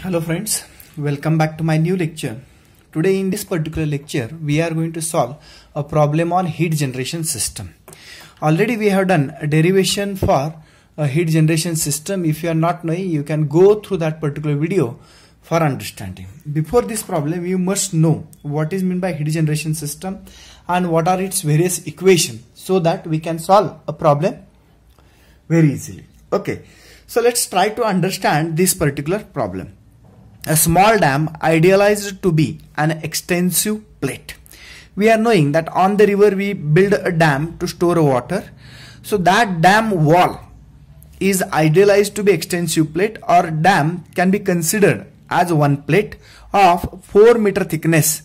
Hello friends, welcome back to my new lecture. Today in this particular lecture, we are going to solve a problem on heat generation system. Already we have done a derivation for a heat generation system. If you are not knowing, you can go through that particular video for understanding. Before this problem, you must know what is meant by heat generation system and what are its various equations so that we can solve a problem very easily. Okay. So let's try to understand this particular problem. A small dam idealized to be an extensive plate. We are knowing that on the river we build a dam to store water. So that dam wall is idealized to be extensive plate or dam can be considered as one plate of 4 meter thickness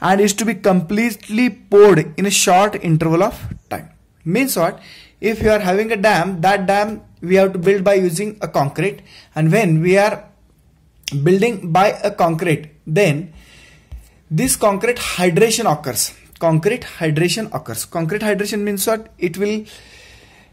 and is to be completely poured in a short interval of time. Means what? If you are having a dam, that dam we have to build by using a concrete and when we are building by a concrete then this concrete hydration occurs concrete hydration occurs concrete hydration means what it will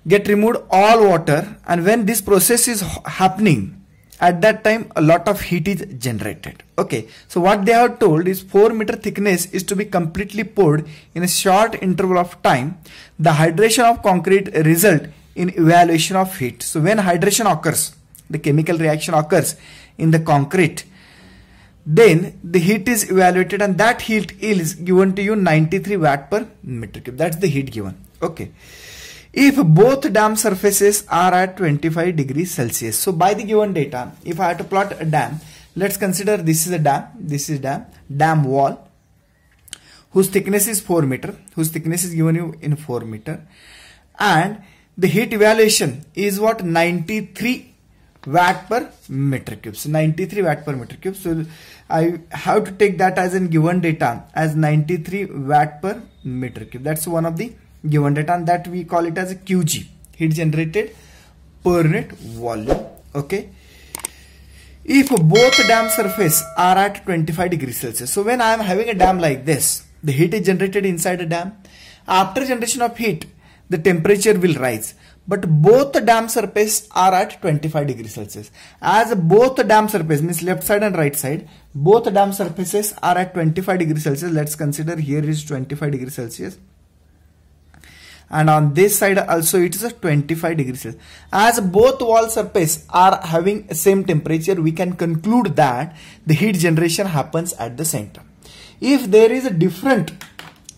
get removed all water and when this process is happening at that time a lot of heat is generated okay so what they have told is 4 meter thickness is to be completely poured in a short interval of time the hydration of concrete result in evaluation of heat. So when hydration occurs, the chemical reaction occurs in the concrete, then the heat is evaluated and that heat is given to you 93 watt per meter cube. That's the heat given. Okay. If both dam surfaces are at 25 degrees Celsius. So by the given data, if I have to plot a dam, let's consider this is a dam, this is dam, dam wall whose thickness is 4 meter, whose thickness is given you in 4 meter and the heat evaluation is what 93 watt per meter cubes 93 watt per meter cube so i have to take that as in given data as 93 watt per meter cube that's one of the given data and that we call it as a qg heat generated per unit volume okay if both dam surface are at 25 degrees celsius so when i am having a dam like this the heat is generated inside a dam after generation of heat the temperature will rise. But both the dam surface are at 25 degrees Celsius. As both the dam surface means left side and right side, both the dam surfaces are at 25 degrees Celsius. Let's consider here is 25 degrees Celsius. And on this side also it is a 25 degrees Celsius. As both wall surface are having same temperature, we can conclude that the heat generation happens at the center. If there is a different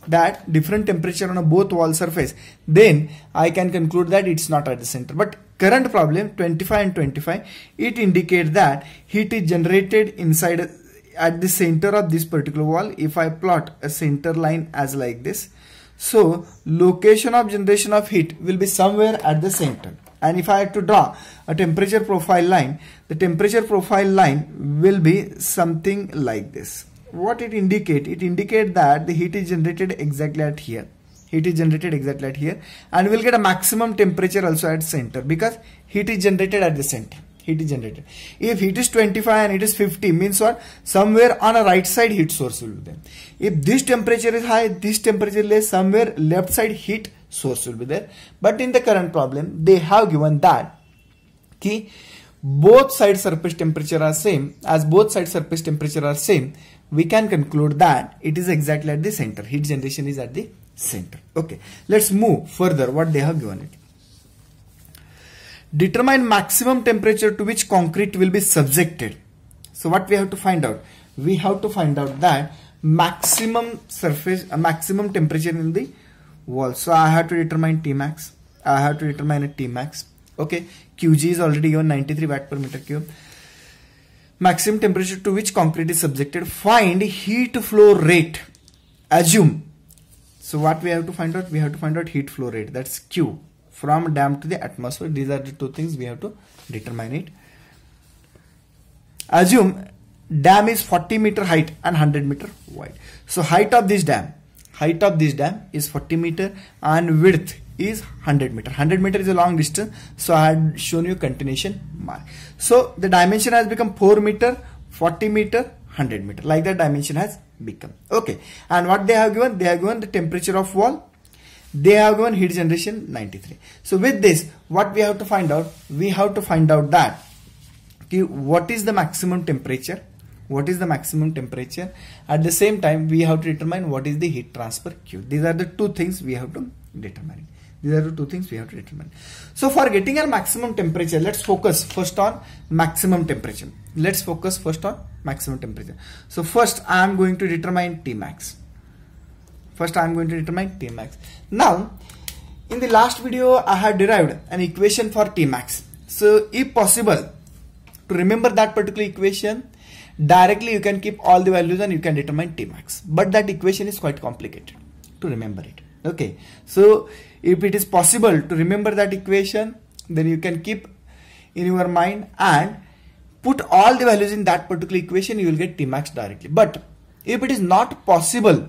that different temperature on a both wall surface then I can conclude that it's not at the center but current problem 25 and 25 it indicate that heat is generated inside at the center of this particular wall if I plot a center line as like this so location of generation of heat will be somewhere at the center and if I have to draw a temperature profile line the temperature profile line will be something like this what it indicate it indicate that the heat is generated exactly at here heat is generated exactly at here and we'll get a maximum temperature also at center because heat is generated at the center heat is generated if heat is 25 and it is 50 means what somewhere on a right side heat source will be there if this temperature is high this temperature is less somewhere left side heat source will be there but in the current problem they have given that key okay, both side surface temperature are same, as both side surface temperature are same, we can conclude that it is exactly at the center. Heat generation is at the center. Okay, let's move further what they have given it. Determine maximum temperature to which concrete will be subjected. So what we have to find out? We have to find out that maximum surface, uh, maximum temperature in the wall. So I have to determine T max. I have to determine a T max. Okay, Qg is already given 93 watt per meter cube. Maximum temperature to which concrete is subjected. Find heat flow rate. Assume. So what we have to find out? We have to find out heat flow rate. That's Q. From dam to the atmosphere. These are the two things we have to determine it. Assume dam is 40 meter height and 100 meter wide. So height of this dam, height of this dam is 40 meter and width is 100 meter 100 meter is a long distance so i had shown you continuation mark so the dimension has become 4 meter 40 meter 100 meter like that dimension has become okay and what they have given they have given the temperature of wall they have given heat generation 93 so with this what we have to find out we have to find out that okay, what is the maximum temperature what is the maximum temperature at the same time we have to determine what is the heat transfer q these are the two things we have to determine these are the two things we have to determine. So for getting our maximum temperature, let's focus first on maximum temperature. Let's focus first on maximum temperature. So first I am going to determine T max. First I am going to determine T max. Now in the last video I had derived an equation for T max. So if possible to remember that particular equation directly you can keep all the values and you can determine T max. But that equation is quite complicated to remember it okay so if it is possible to remember that equation then you can keep in your mind and put all the values in that particular equation you will get tmax directly but if it is not possible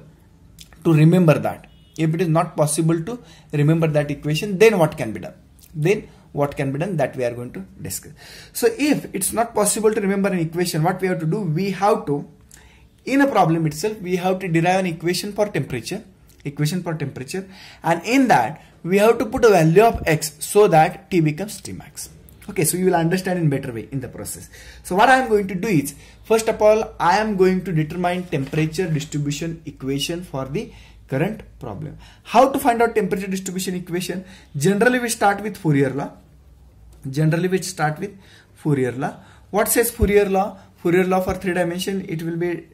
to remember that if it is not possible to remember that equation then what can be done then what can be done that we are going to discuss so if it's not possible to remember an equation what we have to do we have to in a problem itself we have to derive an equation for temperature equation for temperature and in that we have to put a value of x so that T becomes t max. Okay, so you will understand in better way in the process. So what I am going to do is, first of all, I am going to determine temperature distribution equation for the current problem. How to find out temperature distribution equation? Generally, we start with Fourier law. Generally, we start with Fourier law. What says Fourier law? Fourier law for three dimension, it will be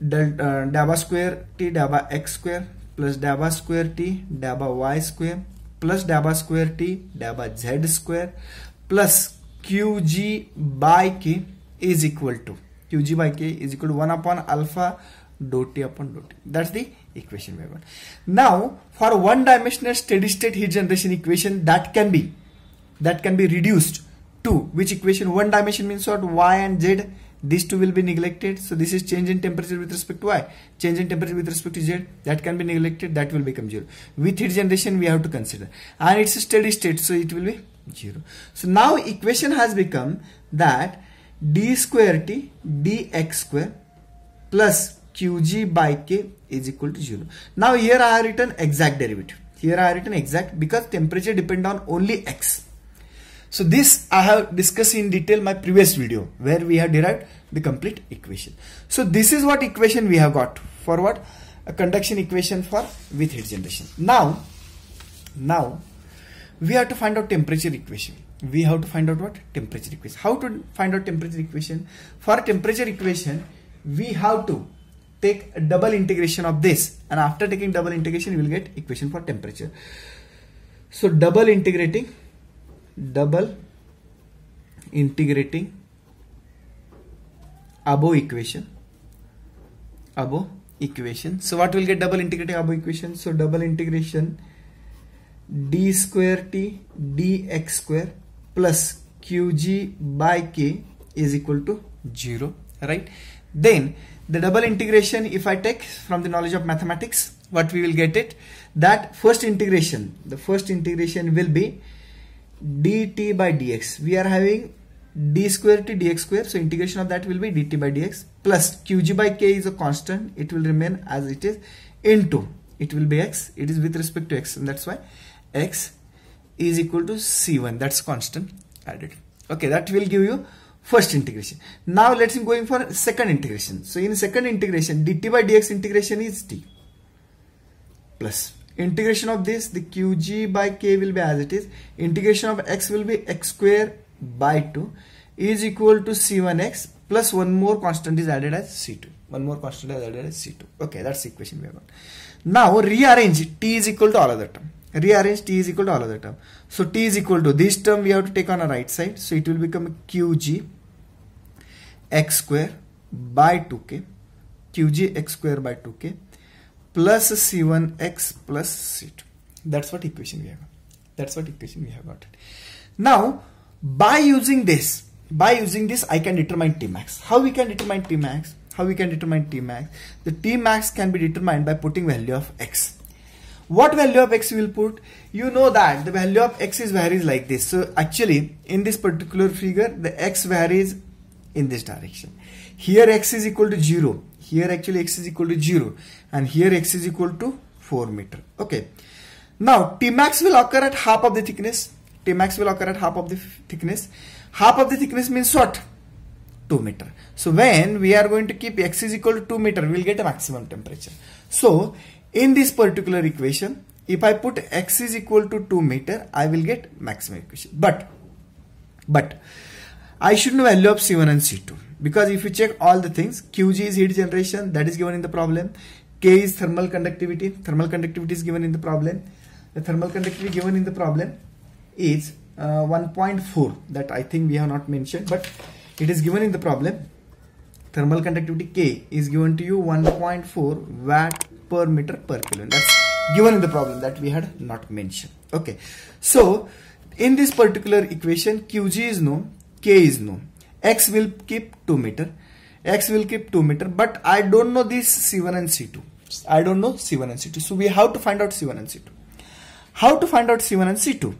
del, uh, daba square t daba x square plus daba square t daba y square plus daba square t daba z square plus qg by k is equal to qg by k is equal to 1 upon alpha dot t upon dot t. That's the equation we got. Now for one dimensional steady state heat generation equation that can be that can be reduced to which equation one dimension means what y and z these two will be neglected so this is change in temperature with respect to y change in temperature with respect to z that can be neglected that will become zero with heat generation we have to consider and it's a steady state so it will be zero so now equation has become that d square t dx square plus qg by k is equal to zero now here i have written exact derivative here i have written exact because temperature depend on only x so this I have discussed in detail my previous video where we have derived the complete equation. So this is what equation we have got for what? A conduction equation for with heat generation. Now, now we have to find out temperature equation. We have to find out what temperature equation. How to find out temperature equation? For temperature equation, we have to take a double integration of this and after taking double integration, we will get equation for temperature. So double integrating double integrating above equation above equation so what will get double integrating above equation so double integration d square t dx square plus qg by k is equal to 0 right then the double integration if I take from the knowledge of mathematics what we will get it that first integration the first integration will be dt by dx. We are having d square to dx square. So integration of that will be dt by dx plus qg by k is a constant. It will remain as it is into. It will be x. It is with respect to x. And that's why x is equal to c1. That's constant added. Okay, that will give you first integration. Now let's going for second integration. So in second integration, dt by dx integration is t plus integration of this the qg by k will be as it is integration of x will be x square by 2 is equal to c1x plus one more constant is added as c2 one more constant is added as c2 okay that's the equation we have got now rearrange t is equal to all other term rearrange t is equal to all other term so t is equal to this term we have to take on a right side so it will become qg x square by 2k qg x square by 2k plus c1x plus c2 that's what equation we have that's what equation we have got now by using this by using this i can determine tmax how we can determine tmax how we can determine tmax the tmax can be determined by putting value of x what value of x you will put you know that the value of x is varies like this so actually in this particular figure the x varies in this direction here x is equal to 0 here actually x is equal to 0 and here x is equal to 4 meter. Okay. Now Tmax will occur at half of the thickness. Tmax will occur at half of the thickness. Half of the thickness means what? 2 meter. So when we are going to keep x is equal to 2 meter, we will get a maximum temperature. So in this particular equation, if I put x is equal to 2 meter, I will get maximum equation. But, but I should know value of C1 and C2 because if you check all the things, Qg is heat generation that is given in the problem. K is thermal conductivity. Thermal conductivity is given in the problem. The thermal conductivity given in the problem is uh, 1.4 that I think we have not mentioned but it is given in the problem. Thermal conductivity K is given to you 1.4 watt per meter per kelvin. That's given in the problem that we had not mentioned. Okay. So in this particular equation Qg is known, K is known. X will keep 2 meter. X will keep 2 meter but I don't know this C1 and C2 I don't know C1 and C2. So we have to find out C1 and C2. How to find out C1 and C2?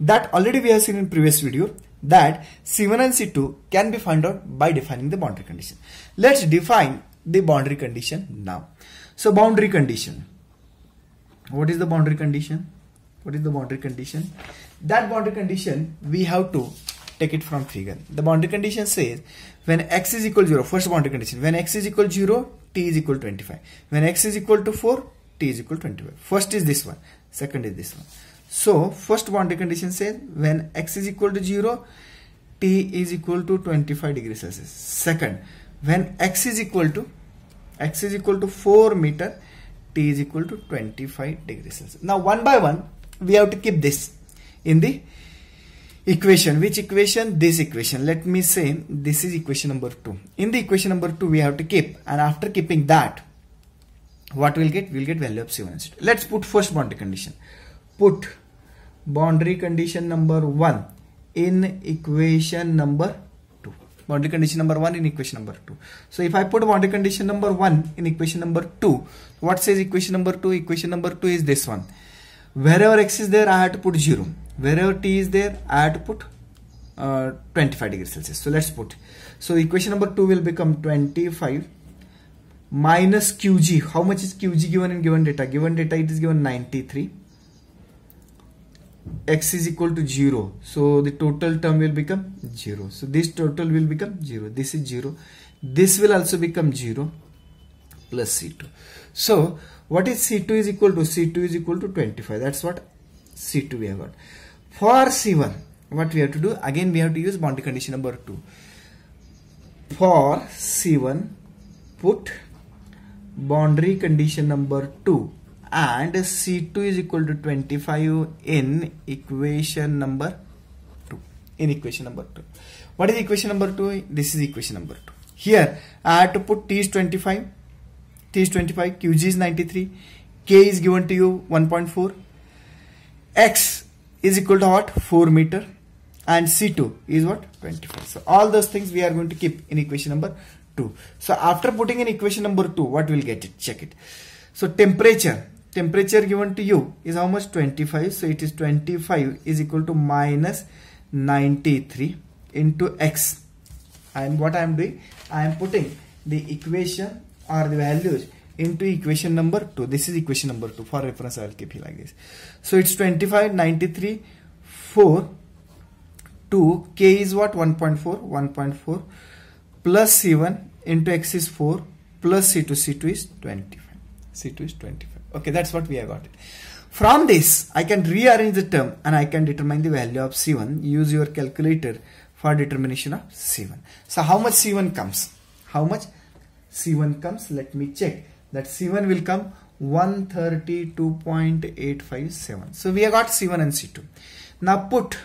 That already we have seen in previous video that C1 and C2 can be found out by defining the boundary condition. Let's define the boundary condition now. So boundary condition. What is the boundary condition? What is the boundary condition? That boundary condition we have to take it from figure. The boundary condition says when x is equal to 0, first boundary condition, when x is equal to 0, t is equal to 25. When x is equal to 4, t is equal to 25. First is this one, second is this one. So, first boundary condition says when x is equal to 0, t is equal to 25 degrees Celsius. Second, when x is equal to x is equal to 4 meter, t is equal to 25 degrees Celsius. Now, one by one, we have to keep this in the equation which equation this equation let me say this is equation number 2 in the equation number 2 we have to keep and after keeping that what we'll get we'll get value of c1 and let's put first boundary condition put boundary condition number 1 in equation number 2 boundary condition number 1 in equation number 2 so if i put boundary condition number 1 in equation number 2 what says equation number 2 equation number 2 is this one wherever x is there i have to put 0 wherever t is there I had to put uh, 25 degrees Celsius so let's put so equation number 2 will become 25 minus qg how much is qg given in given data given data it is given 93 x is equal to 0 so the total term will become 0 so this total will become 0 this is 0 this will also become 0 plus c2 so what is c2 is equal to c2 is equal to 25 that's what c2 we have got for c1 what we have to do again we have to use boundary condition number 2 for c1 put boundary condition number 2 and c2 is equal to 25 in equation number 2 in equation number 2 what is equation number 2 this is equation number 2 here i have to put t is 25 t is 25 qg is 93 k is given to you 1.4 x is equal to what 4 meter and c2 is what 25 so all those things we are going to keep in equation number 2 so after putting in equation number 2 what will get it check it so temperature temperature given to you is how much 25 so it is 25 is equal to minus 93 into x and what I am doing I am putting the equation or the values into equation number 2. This is equation number 2. For reference, I will keep it like this. So it's 25, 93, 4, 2. K is what? 1.4, 1.4 plus C1 into X is 4 plus C2. C2 is 25. C2 is 25. Okay, that's what we have got. It. From this, I can rearrange the term and I can determine the value of C1. Use your calculator for determination of C1. So how much C1 comes? How much C1 comes? Let me check that C1 will come 132.857. So we have got C1 and C2. Now put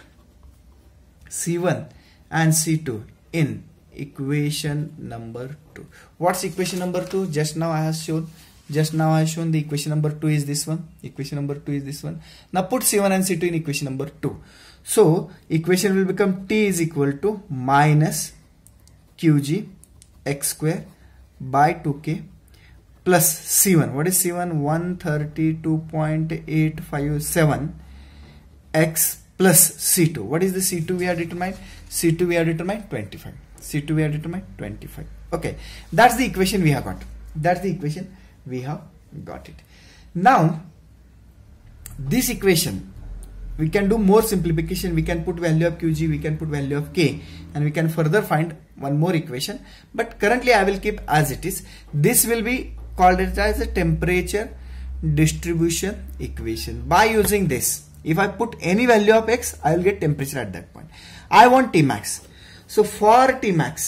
C1 and C2 in equation number 2. What's equation number 2? Just now I have shown just now I have shown the equation number 2 is this one. Equation number 2 is this one. Now put C1 and C2 in equation number 2. So equation will become T is equal to minus QG x square by 2k plus C1. What is C1? 132.857 x plus C2. What is the C2 we are determined? C2 we are determined 25. C2 we are determined 25. Okay, that's the equation we have got. That's the equation we have got it. Now, this equation, we can do more simplification. We can put value of QG, we can put value of K and we can further find one more equation. But currently I will keep as it is. This will be called it as a temperature distribution equation. By using this, if I put any value of x, I will get temperature at that point. I want T max. So for T max,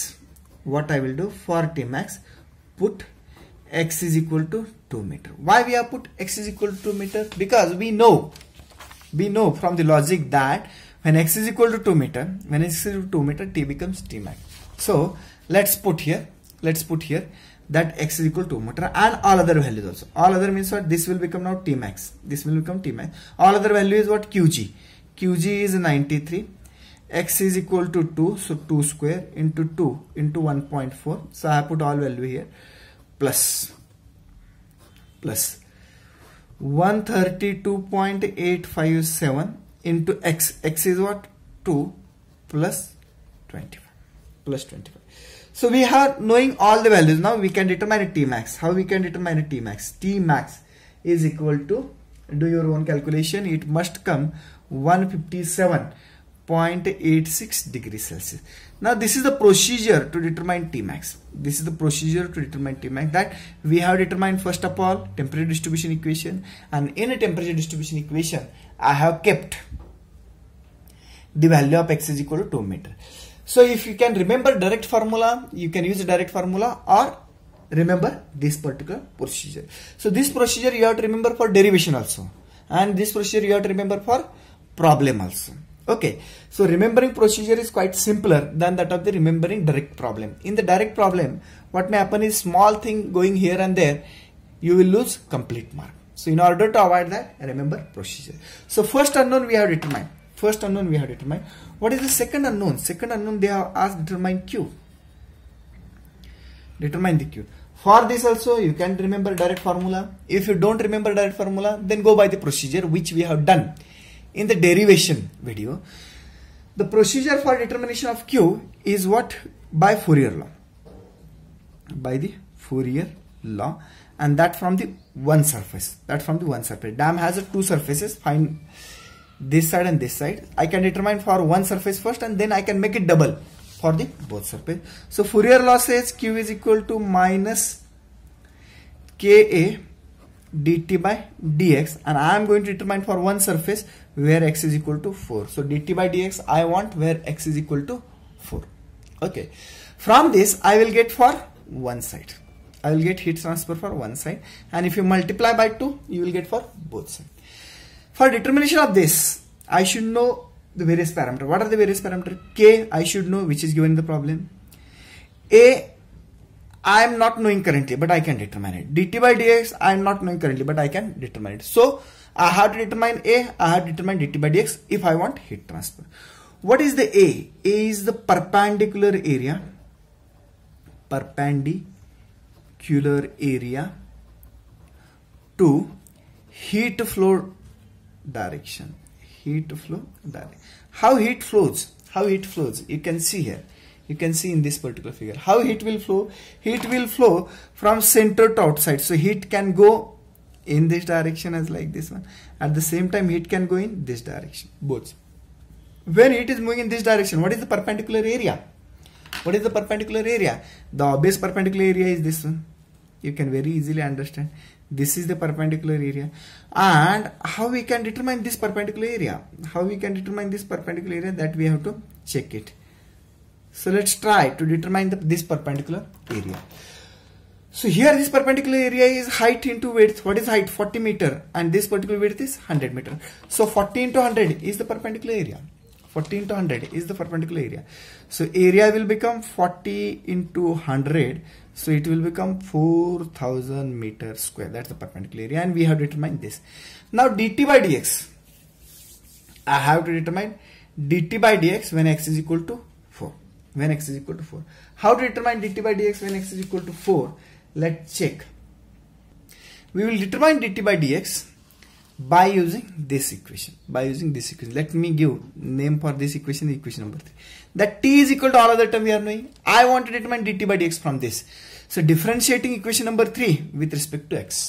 what I will do for T max, put x is equal to 2 meter. Why we have put x is equal to 2 meter? Because we know, we know from the logic that when x is equal to 2 meter, when x is equal to 2 meter, t becomes T max. So let's put here, let's put here that x is equal to meter and all other values also. All other means what? This will become now T max. This will become T max. All other value is what? Qg. Qg is 93. x is equal to 2. So 2 square into 2 into 1.4. So I have put all value here. Plus. Plus. 132.857 into x. x is what? 2 plus 25. Plus 25. So we have knowing all the values. Now we can determine a T max. How we can determine a T max? T max is equal to, do your own calculation, it must come 157.86 degrees Celsius. Now this is the procedure to determine T max. This is the procedure to determine T max that we have determined first of all temperature distribution equation and in a temperature distribution equation I have kept the value of x is equal to 2 meter. So if you can remember direct formula, you can use direct formula or remember this particular procedure. So this procedure you have to remember for derivation also. And this procedure you have to remember for problem also. Okay, so remembering procedure is quite simpler than that of the remembering direct problem. In the direct problem, what may happen is small thing going here and there, you will lose complete mark. So in order to avoid that, remember procedure. So first unknown we have determined. First unknown we have determined. What is the second unknown? Second unknown they have asked determine Q. Determine the Q. For this also you can remember direct formula. If you don't remember direct formula then go by the procedure which we have done in the derivation video. The procedure for determination of Q is what? By Fourier law. By the Fourier law and that from the one surface. That from the one surface. Dam has a two surfaces. Fine this side and this side. I can determine for one surface first and then I can make it double for the both surface. So Fourier law says Q is equal to minus Ka dt by dx and I am going to determine for one surface where x is equal to 4. So dt by dx I want where x is equal to 4. Okay. From this I will get for one side. I will get heat transfer for one side and if you multiply by 2 you will get for both sides. For determination of this, I should know the various parameter. What are the various parameter? K, I should know which is given in the problem. A, I am not knowing currently, but I can determine it. dt by dx, I am not knowing currently, but I can determine it. So, I have to determine A, I have to determine dt by dx if I want heat transfer. What is the A? A is the perpendicular area. Perpendicular area to heat flow direction heat flow direction how heat flows how heat flows you can see here you can see in this particular figure how heat will flow heat will flow from center to outside so heat can go in this direction as like this one at the same time heat can go in this direction both when it is moving in this direction what is the perpendicular area what is the perpendicular area the obvious perpendicular area is this one you can very easily understand this is the perpendicular area and how we can determine this perpendicular area how we can determine this perpendicular area that we have to check it so let's try to determine the, this perpendicular area so here this perpendicular area is height into width what is height 40 meter and this particular width is 100 meter so 40 into 100 is the perpendicular area 14 to 100 is the perpendicular area. So area will become 40 into 100. So it will become 4000 meter square. That's the perpendicular area and we have determined this. Now dt by dx. I have to determine dt by dx when x is equal to 4. When x is equal to 4. How to determine dt by dx when x is equal to 4? Let's check. We will determine dt by dx by using this equation by using this equation let me give name for this equation equation number 3 that t is equal to all other term we are knowing i want to determine dt by dx from this so differentiating equation number 3 with respect to x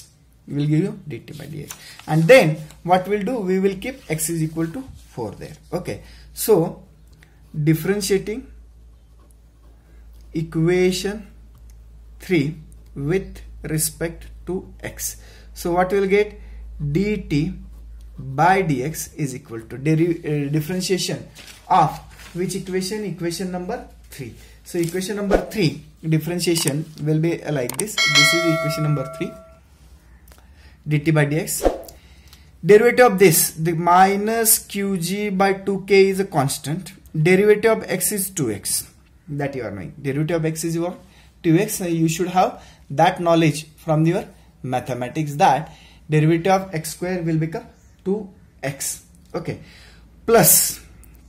will give you dt by dx and then what we'll do we will keep x is equal to 4 there okay so differentiating equation 3 with respect to x so what we'll get dt by dx is equal to uh, differentiation of which equation equation number 3 so equation number 3 differentiation will be like this this is equation number 3 dt by dx derivative of this the minus qg by 2k is a constant derivative of x is 2x that you are knowing derivative of x is your 2x you should have that knowledge from your mathematics that derivative of x square will become 2x okay plus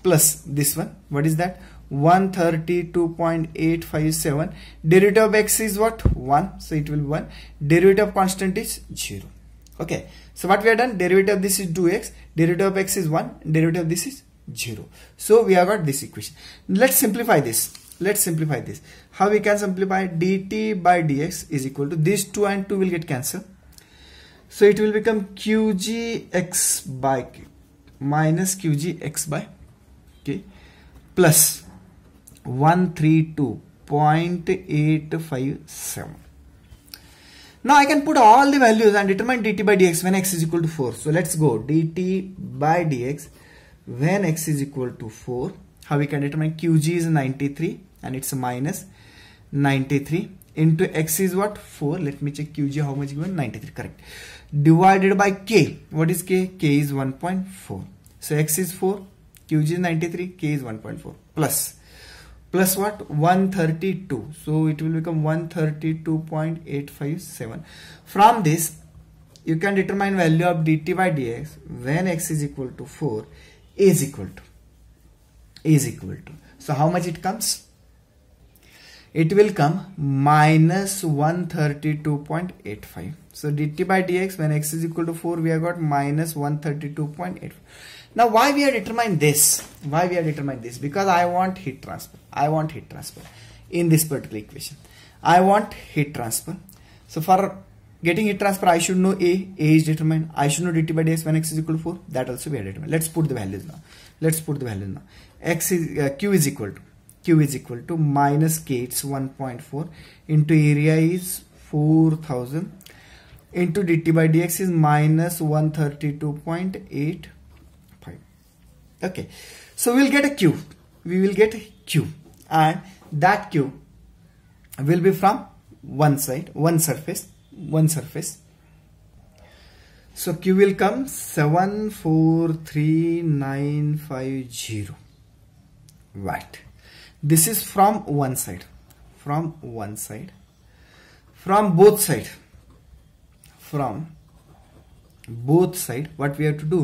plus this one what is that 132.857 derivative of x is what 1 so it will be 1 derivative of constant is 0 okay so what we have done derivative of this is 2x derivative of x is 1 derivative of this is 0 so we have got this equation let's simplify this let's simplify this how we can simplify dt by dx is equal to these 2 and 2 will get cancelled so it will become qgx by k minus qgx by k plus 132.857 now I can put all the values and determine dt by dx when x is equal to 4. So let's go dt by dx when x is equal to 4. How we can determine qg is 93 and it's minus 93 into x is what 4 let me check qg how much given 93 correct divided by k what is k k is 1.4 so x is 4 qg is 93 k is 1.4 plus plus what 132 so it will become 132.857 from this you can determine value of dt by dx when x is equal to 4 is equal to is equal to so how much it comes it will come minus 132.85 so dt by dx when x is equal to 4 we have got minus 132.85 now why we are determined this why we are determined this because i want heat transfer i want heat transfer in this particular equation i want heat transfer so for getting heat transfer i should know a a is determined i should know dt by dx when x is equal to 4 that also we are determined let's put the values now let's put the values now x is uh, q is equal to Q is equal to minus K it's 1.4 into area is 4000 into dt by dx is minus 132.85 okay so we'll get a Q we will get Q and that Q will be from one side one surface one surface so Q will come 743950 right this is from one side from one side from both side from both side what we have to do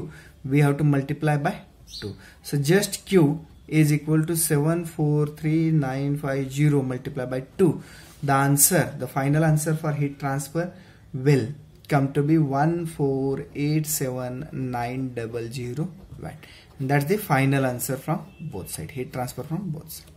we have to multiply by 2 so just q is equal to 743950 multiplied by 2 the answer the final answer for heat transfer will come to be 1487900 watt and that's the final answer from both side heat transfer from both side